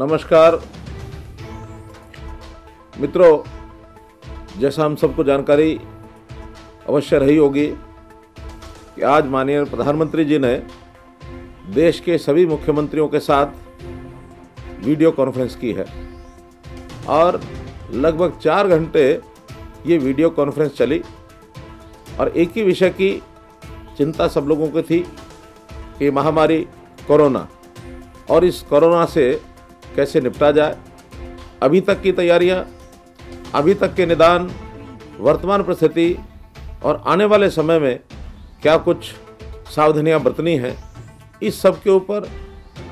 नमस्कार मित्रों जैसा हम सबको जानकारी अवश्य रही होगी कि आज माननीय प्रधानमंत्री जी ने देश के सभी मुख्यमंत्रियों के साथ वीडियो कॉन्फ्रेंस की है और लगभग चार घंटे ये वीडियो कॉन्फ्रेंस चली और एक ही विषय की चिंता सब लोगों को थी कि महामारी कोरोना और इस कोरोना से कैसे निपटा जाए अभी तक की तैयारियां, अभी तक के निदान वर्तमान परिस्थिति और आने वाले समय में क्या कुछ सावधानियां बरतनी हैं इस सब के ऊपर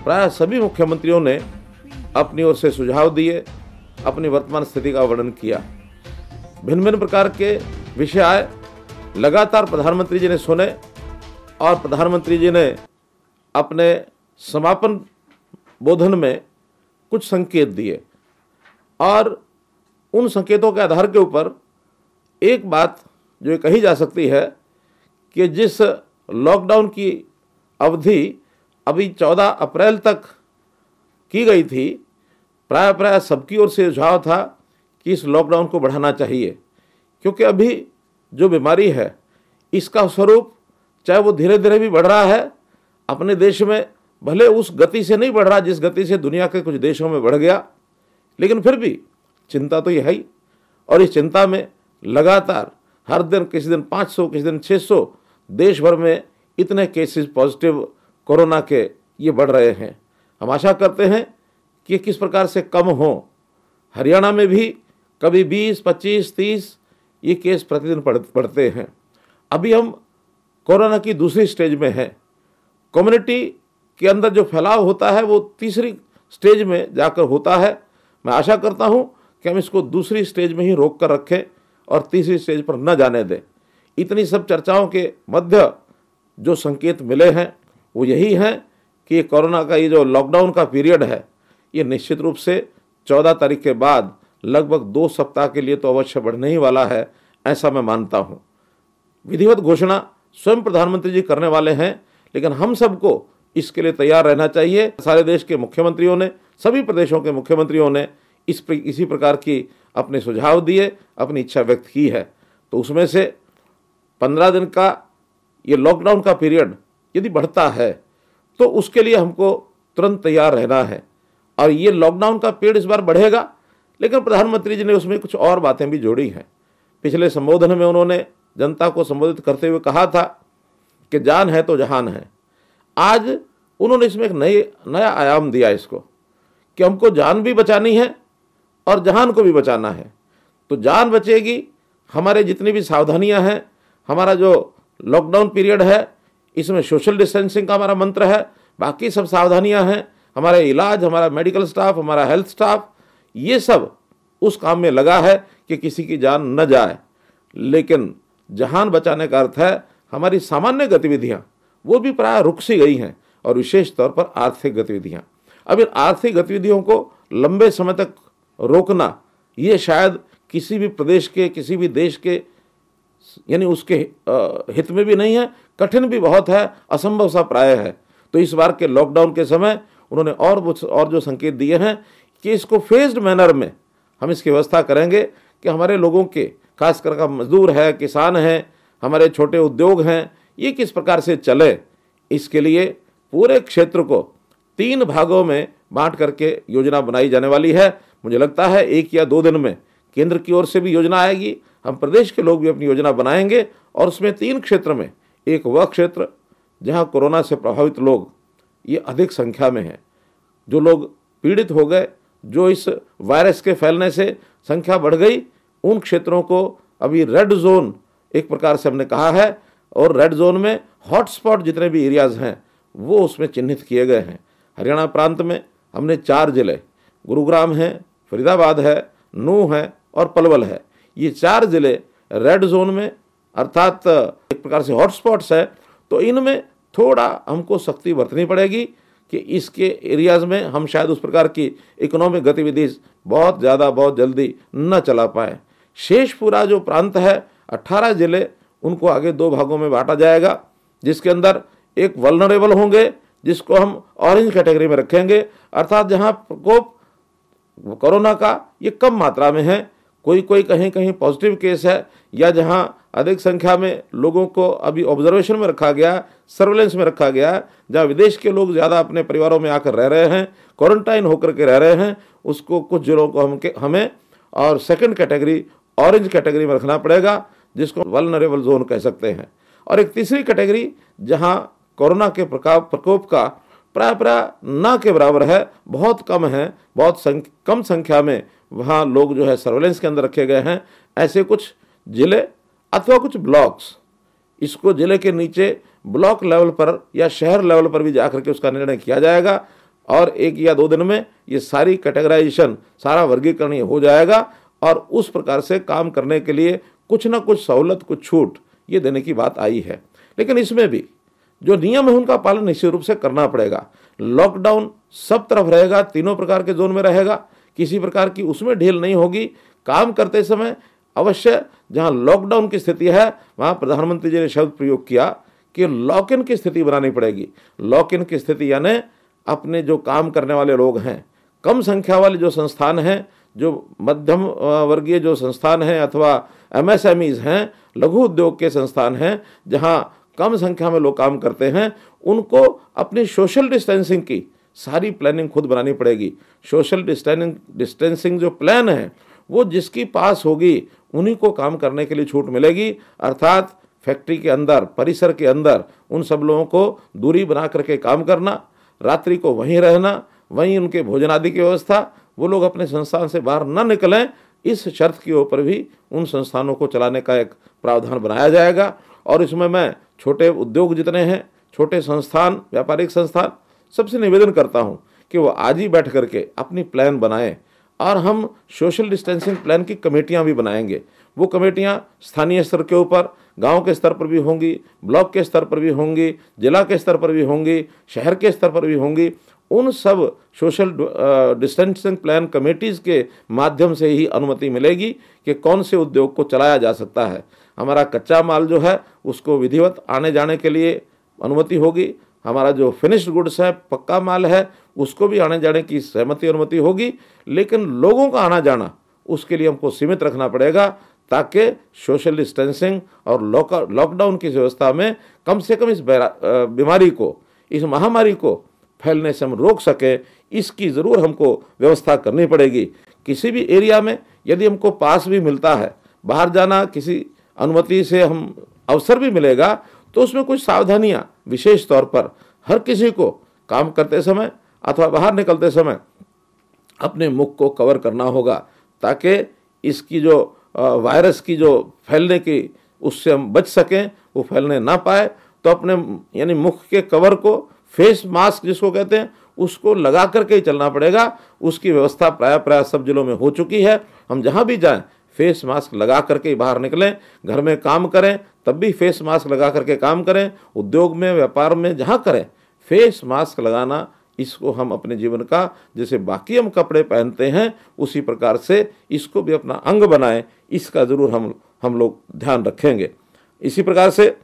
प्राय सभी मुख्यमंत्रियों ने अपनी ओर से सुझाव दिए अपनी वर्तमान स्थिति का वर्णन किया भिन्न भिन्न प्रकार के विषय आए लगातार प्रधानमंत्री जी ने सुने और प्रधानमंत्री जी ने अपने समापन बोधन में कुछ संकेत दिए और उन संकेतों के आधार के ऊपर एक बात जो कही जा सकती है कि जिस लॉकडाउन की अवधि अभी 14 अप्रैल तक की गई थी प्राय प्राय सबकी ओर से सुझाव था कि इस लॉकडाउन को बढ़ाना चाहिए क्योंकि अभी जो बीमारी है इसका स्वरूप चाहे वो धीरे धीरे भी बढ़ रहा है अपने देश में भले उस गति से नहीं बढ़ रहा जिस गति से दुनिया के कुछ देशों में बढ़ गया लेकिन फिर भी चिंता तो यह है और इस चिंता में लगातार हर दिन किसी दिन 500 किसी दिन 600 देश भर में इतने केसेस पॉजिटिव कोरोना के ये बढ़ रहे हैं हम आशा करते हैं कि किस प्रकार से कम हो हरियाणा में भी कभी 20, 25, 30 ये केस प्रतिदिन बढ़ते हैं अभी हम कोरोना की दूसरी स्टेज में हैं कम्युनिटी के अंदर जो फैलाव होता है वो तीसरी स्टेज में जाकर होता है मैं आशा करता हूँ कि हम इसको दूसरी स्टेज में ही रोक कर रखें और तीसरी स्टेज पर न जाने दें इतनी सब चर्चाओं के मध्य जो संकेत मिले हैं वो यही हैं कि कोरोना का ये जो लॉकडाउन का पीरियड है ये निश्चित रूप से चौदह तारीख के बाद लगभग दो सप्ताह के लिए तो अवश्य बढ़ने ही वाला है ऐसा मैं मानता हूँ विधिवत घोषणा स्वयं प्रधानमंत्री जी करने वाले हैं लेकिन हम सबको इसके लिए तैयार रहना चाहिए सारे देश के मुख्यमंत्रियों ने सभी प्रदेशों के मुख्यमंत्रियों ने इस प्र, इसी प्रकार की अपने सुझाव दिए अपनी इच्छा व्यक्त की है तो उसमें से पंद्रह दिन का ये लॉकडाउन का पीरियड यदि बढ़ता है तो उसके लिए हमको तुरंत तैयार रहना है और ये लॉकडाउन का पीरियड इस बार बढ़ेगा लेकिन प्रधानमंत्री जी ने उसमें कुछ और बातें भी जोड़ी हैं पिछले संबोधन में उन्होंने जनता को संबोधित करते हुए कहा था कि जान है तो जहान है आज उन्होंने इसमें एक नई नया आयाम दिया इसको कि हमको जान भी बचानी है और जहान को भी बचाना है तो जान बचेगी हमारे जितनी भी सावधानियां हैं हमारा जो लॉकडाउन पीरियड है इसमें सोशल डिस्टेंसिंग का हमारा मंत्र है बाकी सब सावधानियां हैं हमारे इलाज हमारा मेडिकल स्टाफ हमारा हेल्थ स्टाफ ये सब उस काम में लगा है कि किसी की जान न जाए लेकिन जहान बचाने का अर्थ है हमारी सामान्य गतिविधियाँ वो भी प्राय रुक सी गई हैं और विशेष तौर पर आर्थिक गतिविधियाँ अब इन आर्थिक गतिविधियों को लंबे समय तक रोकना ये शायद किसी भी प्रदेश के किसी भी देश के यानी उसके हित में भी नहीं है कठिन भी बहुत है असंभव सा प्राय है तो इस बार के लॉकडाउन के समय उन्होंने और और जो संकेत दिए हैं कि इसको फेज्ड मैनर में हम इसकी व्यवस्था करेंगे कि हमारे लोगों के खास का मजदूर है किसान हैं हमारे छोटे उद्योग हैं ये किस प्रकार से चले इसके लिए पूरे क्षेत्र को तीन भागों में बांट करके योजना बनाई जाने वाली है मुझे लगता है एक या दो दिन में केंद्र की ओर से भी योजना आएगी हम प्रदेश के लोग भी अपनी योजना बनाएंगे और उसमें तीन क्षेत्र में एक वह क्षेत्र जहां कोरोना से प्रभावित लोग ये अधिक संख्या में हैं जो लोग पीड़ित हो गए जो इस वायरस के फैलने से संख्या बढ़ गई उन क्षेत्रों को अभी रेड जोन एक प्रकार से हमने कहा है और रेड जोन में हॉटस्पॉट जितने भी एरियाज़ हैं वो उसमें चिन्हित किए गए हैं हरियाणा प्रांत में हमने चार ज़िले गुरुग्राम है फरीदाबाद है नू है और पलवल है ये चार ज़िले रेड जोन में अर्थात एक प्रकार से हॉटस्पॉट्स है तो इनमें थोड़ा हमको सख्ती बरतनी पड़ेगी कि इसके एरियाज़ में हम शायद उस प्रकार की इकोनॉमिक गतिविधि बहुत ज़्यादा बहुत जल्दी न चला पाएँ शेष पूरा जो प्रांत है अट्ठारह ज़िले उनको आगे दो भागों में बांटा जाएगा जिसके अंदर एक वलनरेबल होंगे जिसको हम ऑरेंज कैटेगरी में रखेंगे अर्थात जहाँ प्रकोप कोरोना का ये कम मात्रा में है कोई कोई कहीं कहीं पॉजिटिव केस है या जहाँ अधिक संख्या में लोगों को अभी ऑब्जर्वेशन में रखा गया सर्वेलेंस में रखा गया है जहाँ विदेश के लोग ज़्यादा अपने परिवारों में आकर रह रहे हैं क्वारंटाइन होकर के रह रहे हैं उसको कुछ जिलों को हम के हमें और सेकंड कैटेगरी ऑरेंज कैटेगरी में रखना पड़ेगा जिसको वलनरेबल जोन कह सकते हैं और एक तीसरी कैटेगरी जहाँ कोरोना के प्रकाप प्रकोप का प्राय प्राय ना के बराबर है बहुत कम है बहुत संख, कम संख्या में वहाँ लोग जो है सर्वेलेंस के अंदर रखे गए हैं ऐसे कुछ ज़िले अथवा कुछ ब्लॉक्स इसको ज़िले के नीचे ब्लॉक लेवल पर या शहर लेवल पर भी जा करके उसका निर्णय किया जाएगा और एक या दो दिन में ये सारी कैटेगराइजेशन सारा वर्गीकरण ये हो जाएगा और उस प्रकार से काम करने के लिए कुछ ना कुछ सहूलत कुछ छूट ये देने की बात आई है लेकिन इसमें भी जो नियम है उनका पालन निश्चित रूप से करना पड़ेगा लॉकडाउन सब तरफ रहेगा तीनों प्रकार के जोन में रहेगा किसी प्रकार की उसमें ढील नहीं होगी काम करते समय अवश्य जहां लॉकडाउन की स्थिति है वहां प्रधानमंत्री जी ने शब्द प्रयोग किया कि लॉक इन की स्थिति बनानी पड़ेगी लॉक इन की स्थिति यानी अपने जो काम करने वाले लोग हैं कम संख्या वाले जो संस्थान हैं जो मध्यम वर्गीय जो संस्थान हैं अथवा एमएसएमईज हैं लघु उद्योग के संस्थान हैं जहाँ कम संख्या में लोग काम करते हैं उनको अपनी सोशल डिस्टेंसिंग की सारी प्लानिंग खुद बनानी पड़ेगी सोशल डिस्टेंसिंग डिस्टेंसिंग जो प्लान है वो जिसकी पास होगी उन्हीं को काम करने के लिए छूट मिलेगी अर्थात फैक्ट्री के अंदर परिसर के अंदर उन सब लोगों को दूरी बना करके काम करना रात्रि को वहीं रहना वहीं उनके भोजन आदि की व्यवस्था वो लोग अपने संस्थान से बाहर न निकलें इस शर्त के ऊपर भी उन संस्थानों को चलाने का एक प्रावधान बनाया जाएगा और इसमें मैं छोटे उद्योग जितने हैं छोटे संस्थान व्यापारिक संस्थान सबसे निवेदन करता हूँ कि वो आज ही बैठ करके अपनी प्लान बनाएं और हम सोशल डिस्टेंसिंग प्लान की कमेटियाँ भी बनाएंगे वो कमेटियाँ स्थानीय स्तर के ऊपर गांव के स्तर पर भी होंगी ब्लॉक के स्तर पर भी होंगी जिला के स्तर पर भी होंगी शहर के स्तर पर भी होंगी उन सब सोशल डिस्टेंसिंग प्लान कमेटीज़ के माध्यम से ही अनुमति मिलेगी कि कौन से उद्योग को चलाया जा सकता है हमारा कच्चा माल जो है उसको विधिवत आने जाने के लिए अनुमति होगी हमारा जो फिनिश्ड गुड्स है पक्का माल है उसको भी आने जाने की सहमति अनुमति होगी लेकिन लोगों का आना जाना उसके लिए हमको सीमित रखना पड़ेगा ताकि सोशल डिस्टेंसिंग और लॉकडाउन की व्यवस्था में कम से कम इस बीमारी को इस महामारी को फैलने से हम रोक सकें इसकी ज़रूर हमको व्यवस्था करनी पड़ेगी किसी भी एरिया में यदि हमको पास भी मिलता है बाहर जाना किसी अनुमति से हम अवसर भी मिलेगा तो उसमें कुछ सावधानियाँ विशेष तौर पर हर किसी को काम करते समय अथवा बाहर निकलते समय अपने मुख को कवर करना होगा ताकि इसकी जो वायरस की जो फैलने की उससे हम बच सकें वो फैलने ना पाए तो अपने यानी मुख के कवर को फेस मास्क जिसको कहते हैं उसको लगा करके ही चलना पड़ेगा उसकी व्यवस्था प्राय प्राय सब जिलों में हो चुकी है हम जहाँ भी जाएँ फेस मास्क लगा करके ही बाहर निकलें घर में काम करें तब भी फेस मास्क लगा करके काम करें उद्योग में व्यापार में जहाँ करें फेस मास्क लगाना इसको हम अपने जीवन का जैसे बाकी हम कपड़े पहनते हैं उसी प्रकार से इसको भी अपना अंग बनाएं इसका ज़रूर हम हम लोग ध्यान रखेंगे इसी प्रकार से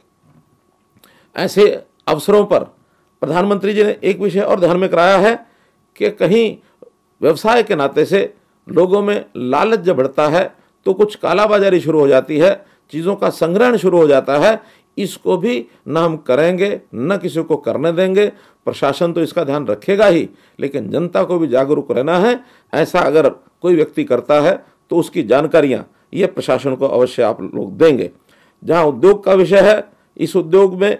ऐसे अवसरों पर प्रधानमंत्री जी ने एक विषय और ध्यान में कराया है कि कहीं व्यवसाय के नाते से लोगों में लालच जब बढ़ता है तो कुछ कालाबाजारी शुरू हो जाती है चीज़ों का संग्रहण शुरू हो जाता है इसको भी न हम करेंगे न किसी को करने देंगे प्रशासन तो इसका ध्यान रखेगा ही लेकिन जनता को भी जागरूक रहना है ऐसा अगर कोई व्यक्ति करता है तो उसकी जानकारियाँ ये प्रशासन को अवश्य आप लोग देंगे जहाँ उद्योग का विषय है इस उद्योग में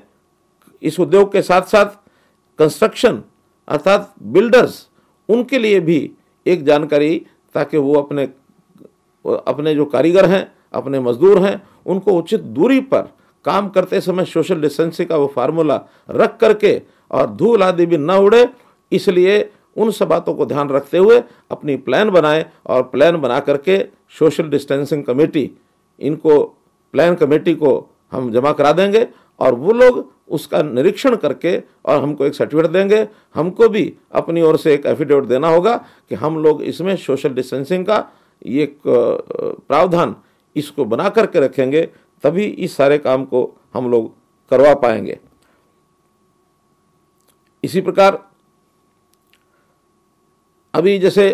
इस उद्योग के साथ साथ कंस्ट्रक्शन अर्थात बिल्डर्स उनके लिए भी एक जानकारी ताकि वो अपने अपने जो कारीगर हैं अपने मजदूर हैं उनको उचित दूरी पर काम करते समय सोशल डिस्टेंसिंग का वो फार्मूला रख करके और धूल आदि भी न उड़े इसलिए उन सब बातों को ध्यान रखते हुए अपनी प्लान बनाएं और प्लान बना करके सोशल डिस्टेंसिंग कमेटी इनको प्लान कमेटी को हम जमा करा देंगे और वो लोग उसका निरीक्षण करके और हमको एक सर्टिफिकेट देंगे हमको भी अपनी ओर से एक एफिडेविट देना होगा कि हम लोग इसमें सोशल डिस्टेंसिंग का ये प्रावधान इसको बना करके रखेंगे तभी इस सारे काम को हम लोग करवा पाएंगे इसी प्रकार अभी जैसे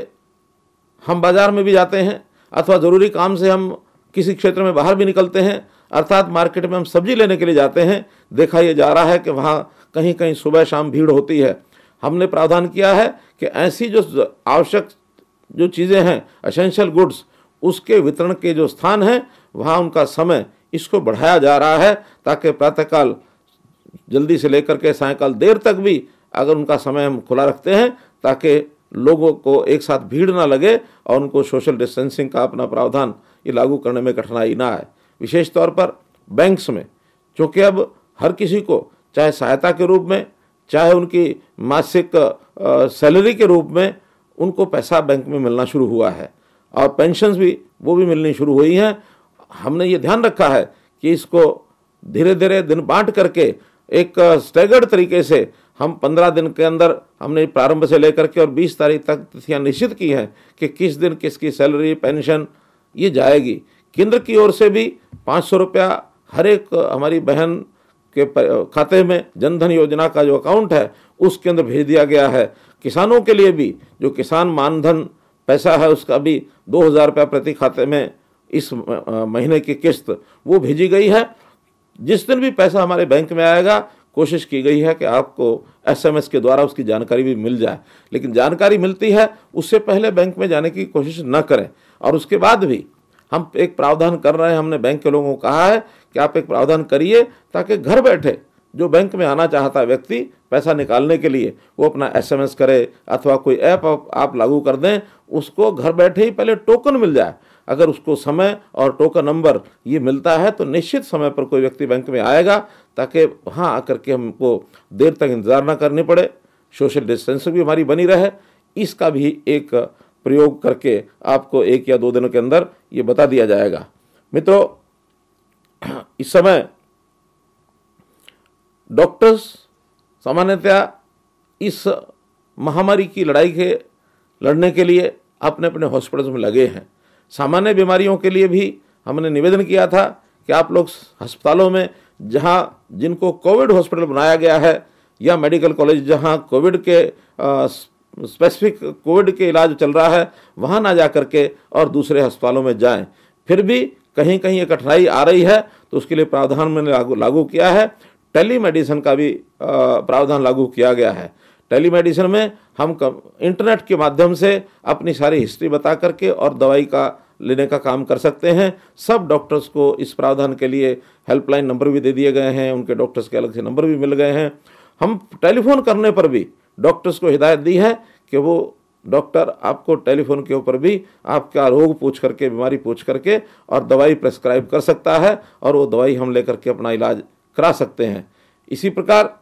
हम बाज़ार में भी जाते हैं अथवा ज़रूरी काम से हम किसी क्षेत्र में बाहर भी निकलते हैं अर्थात मार्केट में हम सब्जी लेने के लिए जाते हैं देखा यह जा रहा है कि वहाँ कहीं कहीं सुबह शाम भीड़ होती है हमने प्रावधान किया है कि ऐसी जो आवश्यक जो चीज़ें हैं असेंशियल गुड्स उसके वितरण के जो स्थान हैं वहाँ उनका समय इसको बढ़ाया जा रहा है ताकि प्रातःकाल जल्दी से लेकर के सायकाल देर तक भी अगर उनका समय हम खुला रखते हैं ताकि लोगों को एक साथ भीड़ ना लगे और उनको सोशल डिस्टेंसिंग का अपना प्रावधान ये लागू करने में कठिनाई ना आए विशेष तौर पर बैंक्स में क्योंकि अब हर किसी को चाहे सहायता के रूप में चाहे उनकी मासिक सैलरी के रूप में उनको पैसा बैंक में मिलना शुरू हुआ है और पेंशन्स भी वो भी मिलनी शुरू हुई हैं हमने ये ध्यान रखा है कि इसको धीरे धीरे दिन बांट करके एक स्टेगर्ड तरीके से हम पंद्रह दिन के अंदर हमने प्रारंभ से लेकर के और बीस तारीख तक तिथियाँ निश्चित की हैं कि किस दिन किसकी सैलरी पेंशन ये जाएगी केंद्र की ओर से भी पाँच सौ रुपया हर एक हमारी बहन के खाते में जनधन योजना का जो अकाउंट है उसके अंदर भेज दिया गया है किसानों के लिए भी जो किसान मानधन पैसा है उसका भी दो हज़ार रुपया प्रति खाते में इस महीने की किस्त वो भेजी गई है जिस दिन भी पैसा हमारे बैंक में आएगा कोशिश की गई है कि आपको एसएमएस के द्वारा उसकी जानकारी भी मिल जाए लेकिन जानकारी मिलती है उससे पहले बैंक में जाने की कोशिश न करें और उसके बाद भी हम एक प्रावधान कर रहे हैं हमने बैंक के लोगों को कहा है कि आप एक प्रावधान करिए ताकि घर बैठे जो बैंक में आना चाहता है व्यक्ति पैसा निकालने के लिए वो अपना एसएमएस करे अथवा कोई ऐप आप, आप लागू कर दें उसको घर बैठे ही पहले टोकन मिल जाए अगर उसको समय और टोकन नंबर ये मिलता है तो निश्चित समय पर कोई व्यक्ति बैंक में आएगा ताकि वहाँ आकर के हमको देर तक इंतज़ार ना करनी पड़े सोशल डिस्टेंसिंग भी हमारी बनी रहे इसका भी एक प्रयोग करके आपको एक या दो दिनों के अंदर ये बता दिया जाएगा मित्रों इस समय डॉक्टर्स सामान्यतया इस महामारी की लड़ाई के लड़ने के लिए अपने अपने हॉस्पिटल्स में लगे हैं सामान्य बीमारियों के लिए भी हमने निवेदन किया था कि आप लोग अस्पतालों में जहाँ जिनको कोविड हॉस्पिटल बनाया गया है या मेडिकल कॉलेज जहाँ कोविड के स्पेसिफिक कोविड के इलाज चल रहा है वहाँ ना जा करके और दूसरे अस्पतालों में जाएं फिर भी कहीं कहीं ये कठिनाई आ रही है तो उसके लिए प्रावधान मैंने लागू लागू किया है टेली मेडिसिन का भी प्रावधान लागू किया गया है टेली मेडिसिन में हम कम, इंटरनेट के माध्यम से अपनी सारी हिस्ट्री बता करके और दवाई का लेने का काम कर सकते हैं सब डॉक्टर्स को इस प्रावधान के लिए हेल्पलाइन नंबर भी दे दिए गए हैं उनके डॉक्टर्स के अलग से नंबर भी मिल गए हैं हम टेलीफोन करने पर भी डॉक्टर्स को हिदायत दी है कि वो डॉक्टर आपको टेलीफोन के ऊपर भी आपका रोग पूछ करके बीमारी पूछ करके और दवाई प्रेस्क्राइब कर सकता है और वो दवाई हम लेकर के अपना इलाज करा सकते हैं इसी प्रकार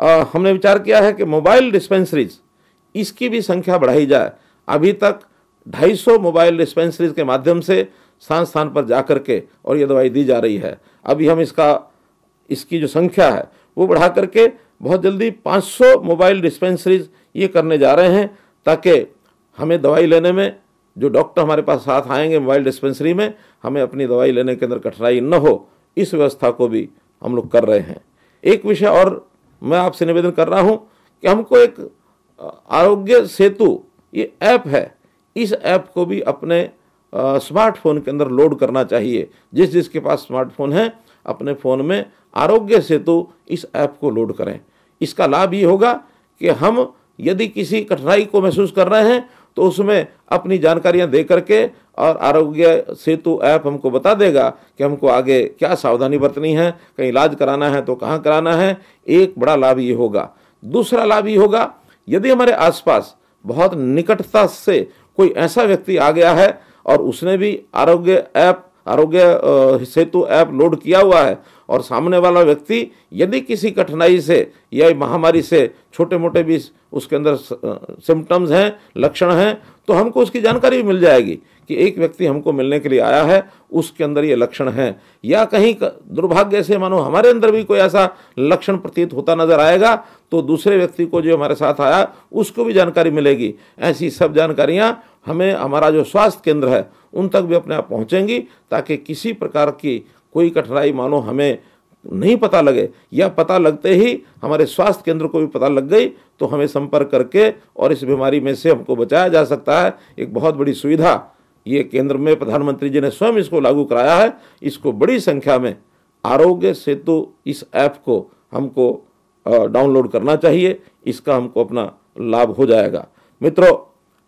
आ, हमने विचार किया है कि मोबाइल डिस्पेंसरीज इसकी भी संख्या बढ़ाई जाए अभी तक 250 मोबाइल डिस्पेंसरीज के माध्यम से स्थान स्थान पर जा करके और ये दवाई दी जा रही है अभी हम इसका इसकी जो संख्या है वो बढ़ा करके बहुत जल्दी 500 मोबाइल डिस्पेंसरीज ये करने जा रहे हैं ताकि हमें दवाई लेने में जो डॉक्टर हमारे पास साथ आएंगे मोबाइल डिस्पेंसरी में हमें अपनी दवाई लेने के अंदर कठिनाई न हो इस व्यवस्था को भी हम लोग कर रहे हैं एक विषय और मैं आपसे निवेदन कर रहा हूँ कि हमको एक आरोग्य सेतु ये ऐप है इस ऐप को भी अपने स्मार्टफोन के अंदर लोड करना चाहिए जिस जिसके पास स्मार्टफोन है अपने फ़ोन में आरोग्य सेतु इस ऐप को लोड करें इसका लाभ ये होगा कि हम यदि किसी कठिनाई को महसूस कर रहे हैं तो उसमें अपनी जानकारियां दे करके और आरोग्य सेतु ऐप हमको बता देगा कि हमको आगे क्या सावधानी बरतनी है कहीं इलाज कराना है तो कहाँ कराना है एक बड़ा लाभ ये होगा दूसरा लाभ ये होगा यदि हमारे आसपास बहुत निकटता से कोई ऐसा व्यक्ति आ गया है और उसने भी आरोग्य ऐप आरोग्य सेतु ऐप लोड किया हुआ है और सामने वाला व्यक्ति यदि किसी कठिनाई से या महामारी से छोटे मोटे भी उसके अंदर सिम्टम्स हैं लक्षण हैं तो हमको उसकी जानकारी भी मिल जाएगी कि एक व्यक्ति हमको मिलने के लिए आया है उसके अंदर ये लक्षण हैं या कहीं दुर्भाग्य से मानो हमारे अंदर भी कोई ऐसा लक्षण प्रतीत होता नजर आएगा तो दूसरे व्यक्ति को जो हमारे साथ आया उसको भी जानकारी मिलेगी ऐसी सब जानकारियाँ हमें हमारा जो स्वास्थ्य केंद्र है उन तक भी अपने आप पहुँचेंगी ताकि किसी प्रकार की कोई कठिनाई मानो हमें नहीं पता लगे या पता लगते ही हमारे स्वास्थ्य केंद्र को भी पता लग गई तो हमें संपर्क करके और इस बीमारी में से हमको बचाया जा सकता है एक बहुत बड़ी सुविधा ये केंद्र में प्रधानमंत्री जी ने स्वयं इसको लागू कराया है इसको बड़ी संख्या में आरोग्य सेतु इस ऐप को हमको डाउनलोड करना चाहिए इसका हमको अपना लाभ हो जाएगा मित्रों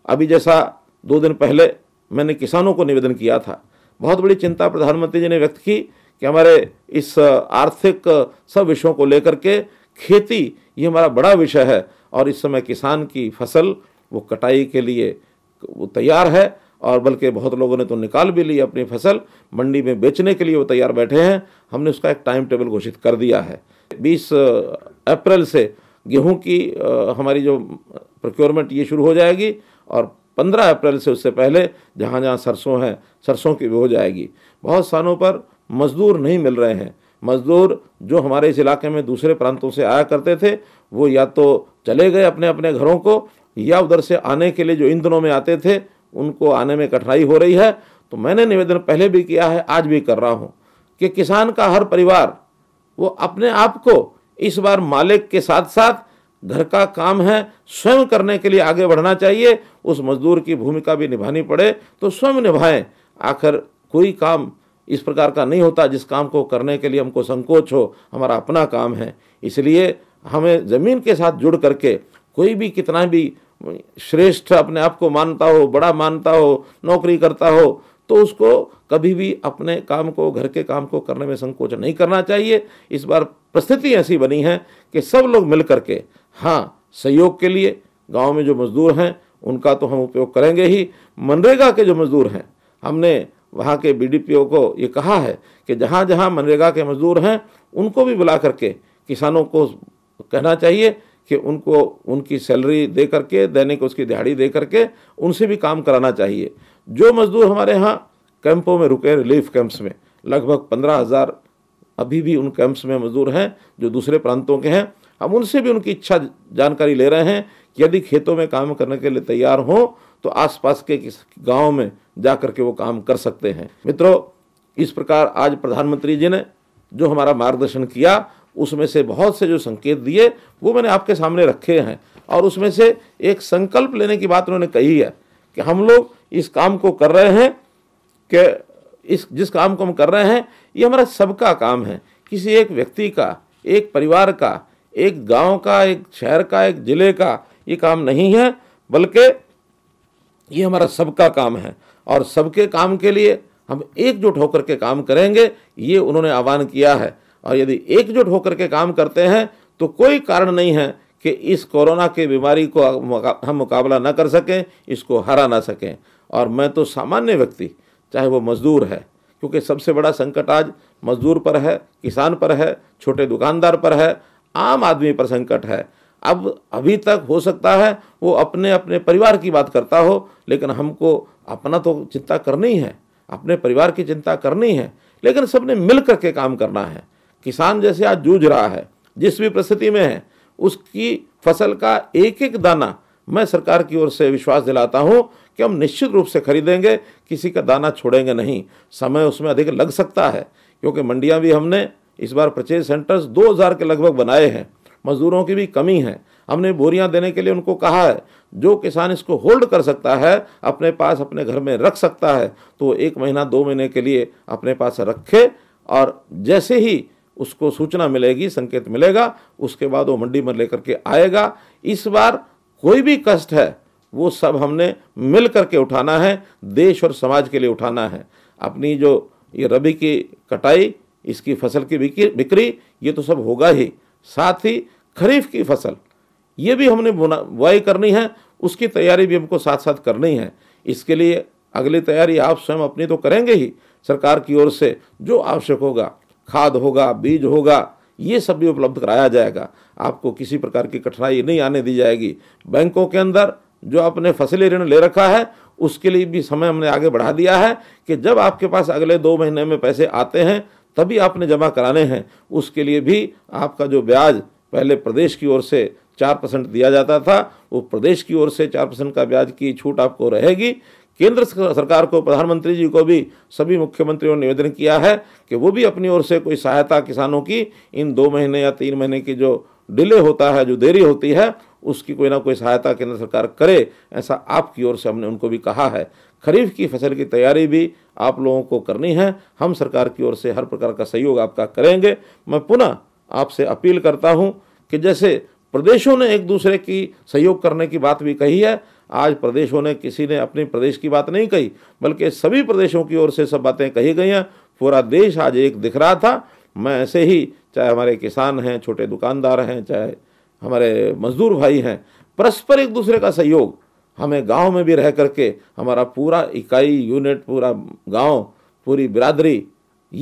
अभी जैसा दो दिन पहले मैंने किसानों को निवेदन किया था बहुत बड़ी चिंता प्रधानमंत्री जी ने व्यक्त की कि हमारे इस आर्थिक सब विषयों को लेकर के खेती ये हमारा बड़ा विषय है और इस समय किसान की फसल वो कटाई के लिए वो तैयार है और बल्कि बहुत लोगों ने तो निकाल भी ली अपनी फसल मंडी में बेचने के लिए वो तैयार बैठे हैं हमने उसका एक टाइम टेबल घोषित कर दिया है 20 अप्रैल से गेहूं की हमारी जो प्रोक्योरमेंट ये शुरू हो जाएगी और पंद्रह अप्रैल से उससे पहले जहाँ जहाँ सरसों हैं सरसों की हो जाएगी बहुत स्थानों पर मजदूर नहीं मिल रहे हैं मजदूर जो हमारे इस इलाके में दूसरे प्रांतों से आया करते थे वो या तो चले गए अपने अपने घरों को या उधर से आने के लिए जो इन दिनों में आते थे उनको आने में कठिनाई हो रही है तो मैंने निवेदन पहले भी किया है आज भी कर रहा हूँ कि किसान का हर परिवार वो अपने आप को इस बार मालिक के साथ साथ घर का काम है स्वयं करने के लिए आगे बढ़ना चाहिए उस मजदूर की भूमिका भी निभानी पड़े तो स्वयं निभाएं आखिर कोई काम इस प्रकार का नहीं होता जिस काम को करने के लिए हमको संकोच हो हमारा अपना काम है इसलिए हमें ज़मीन के साथ जुड़ करके कोई भी कितना भी श्रेष्ठ अपने आप को मानता हो बड़ा मानता हो नौकरी करता हो तो उसको कभी भी अपने काम को घर के काम को करने में संकोच नहीं करना चाहिए इस बार परिस्थिति ऐसी बनी है कि सब लोग मिल करके हाँ सहयोग के लिए गांव में जो मज़दूर हैं उनका तो हम उपयोग करेंगे ही मनरेगा के जो मज़दूर हैं हमने वहाँ के बी को ये कहा है कि जहाँ जहाँ मनरेगा के मज़दूर हैं उनको भी बुला करके किसानों को कहना चाहिए कि उनको उनकी सैलरी दे करके दैनिक उसकी दिहाड़ी दे करके उनसे भी काम कराना चाहिए जो मज़दूर हमारे यहाँ कैंपों में रुके रिलीफ कैंप्स में लगभग पंद्रह हज़ार अभी भी उन कैंप्स में मज़दूर हैं जो दूसरे प्रांतों के हैं हम उनसे भी उनकी इच्छा जानकारी ले रहे हैं कि यदि खेतों में काम करने के लिए तैयार हों तो आसपास के किस गाँव में जा कर के वो काम कर सकते हैं मित्रों इस प्रकार आज प्रधानमंत्री जी ने जो हमारा मार्गदर्शन किया उसमें से बहुत से जो संकेत दिए वो मैंने आपके सामने रखे हैं और उसमें से एक संकल्प लेने की बात उन्होंने कही है कि हम लोग इस काम को कर रहे हैं कि इस जिस काम को हम कर रहे हैं ये हमारा सबका काम है किसी एक व्यक्ति का एक परिवार का एक गांव का एक शहर का एक ज़िले का ये काम नहीं है बल्कि ये हमारा सबका काम है और सबके काम के लिए हम एकजुट होकर के काम करेंगे ये उन्होंने आह्वान किया है और यदि एकजुट होकर के काम करते हैं तो कोई कारण नहीं है कि इस कोरोना के बीमारी को हम मुकाबला ना कर सकें इसको हरा ना सकें और मैं तो सामान्य व्यक्ति चाहे वो मज़दूर है क्योंकि सबसे बड़ा संकट आज मज़दूर पर है किसान पर है छोटे दुकानदार पर है आम आदमी पर संकट है अब अभी तक हो सकता है वो अपने अपने परिवार की बात करता हो लेकिन हमको अपना तो चिंता करनी है अपने परिवार की चिंता करनी है लेकिन सबने मिल करके काम करना है किसान जैसे आज जूझ रहा है जिस भी परिस्थिति में है उसकी फसल का एक एक दाना मैं सरकार की ओर से विश्वास दिलाता हूँ कि हम निश्चित रूप से खरीदेंगे किसी का दाना छोड़ेंगे नहीं समय उसमें अधिक लग सकता है क्योंकि मंडियाँ भी हमने इस बार परचेज सेंटर्स 2000 के लगभग बनाए हैं मजदूरों की भी कमी है हमने बोरियां देने के लिए उनको कहा है जो किसान इसको होल्ड कर सकता है अपने पास अपने घर में रख सकता है तो एक महीना दो महीने के लिए अपने पास रखे और जैसे ही उसको सूचना मिलेगी संकेत मिलेगा उसके बाद वो मंडी में लेकर के आएगा इस बार कोई भी कष्ट है वो सब हमने मिल करके उठाना है देश और समाज के लिए उठाना है अपनी जो ये रबी की कटाई इसकी फसल की बिक्री ये तो सब होगा ही साथ ही खरीफ की फसल ये भी हमने बुआई करनी है उसकी तैयारी भी हमको साथ साथ करनी है इसके लिए अगली तैयारी आप स्वयं अपनी तो करेंगे ही सरकार की ओर से जो आवश्यक होगा खाद होगा बीज होगा ये सब भी उपलब्ध कराया जाएगा आपको किसी प्रकार की कठिनाई नहीं आने दी जाएगी बैंकों के अंदर जो आपने फसली ऋण ले रखा है उसके लिए भी समय हमने आगे बढ़ा दिया है कि जब आपके पास अगले दो महीने में पैसे आते हैं तभी आपने जमा कराने हैं उसके लिए भी आपका जो ब्याज पहले प्रदेश की ओर से चार परसेंट दिया जाता था वो प्रदेश की ओर से चार परसेंट का ब्याज की छूट आपको रहेगी केंद्र सरकार को प्रधानमंत्री जी को भी सभी मुख्यमंत्रियों ने निवेदन किया है कि वो भी अपनी ओर से कोई सहायता किसानों की इन दो महीने या तीन महीने की जो डिले होता है जो देरी होती है उसकी कोई ना कोई सहायता केंद्र सरकार करे ऐसा आपकी ओर से हमने उनको भी कहा है खरीफ की फसल की तैयारी भी आप लोगों को करनी है हम सरकार की ओर से हर प्रकार का सहयोग आपका करेंगे मैं पुनः आपसे अपील करता हूँ कि जैसे प्रदेशों ने एक दूसरे की सहयोग करने की बात भी कही है आज प्रदेशों ने किसी ने अपने प्रदेश की बात नहीं कही बल्कि सभी प्रदेशों की ओर से सब बातें कही गई हैं पूरा देश आज एक दिख रहा था मैं ऐसे ही चाहे हमारे किसान हैं छोटे दुकानदार हैं चाहे हमारे मजदूर भाई हैं परस्पर एक दूसरे का सहयोग हमें गांव में भी रह करके हमारा पूरा इकाई यूनिट पूरा गांव पूरी बिरादरी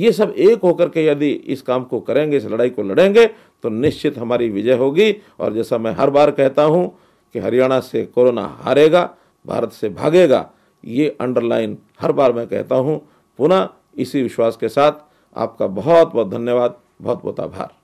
ये सब एक होकर के यदि इस काम को करेंगे इस लड़ाई को लड़ेंगे तो निश्चित हमारी विजय होगी और जैसा मैं हर बार कहता हूँ कि हरियाणा से कोरोना हारेगा भारत से भागेगा ये अंडरलाइन हर बार मैं कहता हूँ पुनः इसी विश्वास के साथ आपका बहुत बहुत धन्यवाद बहुत बहुत आभार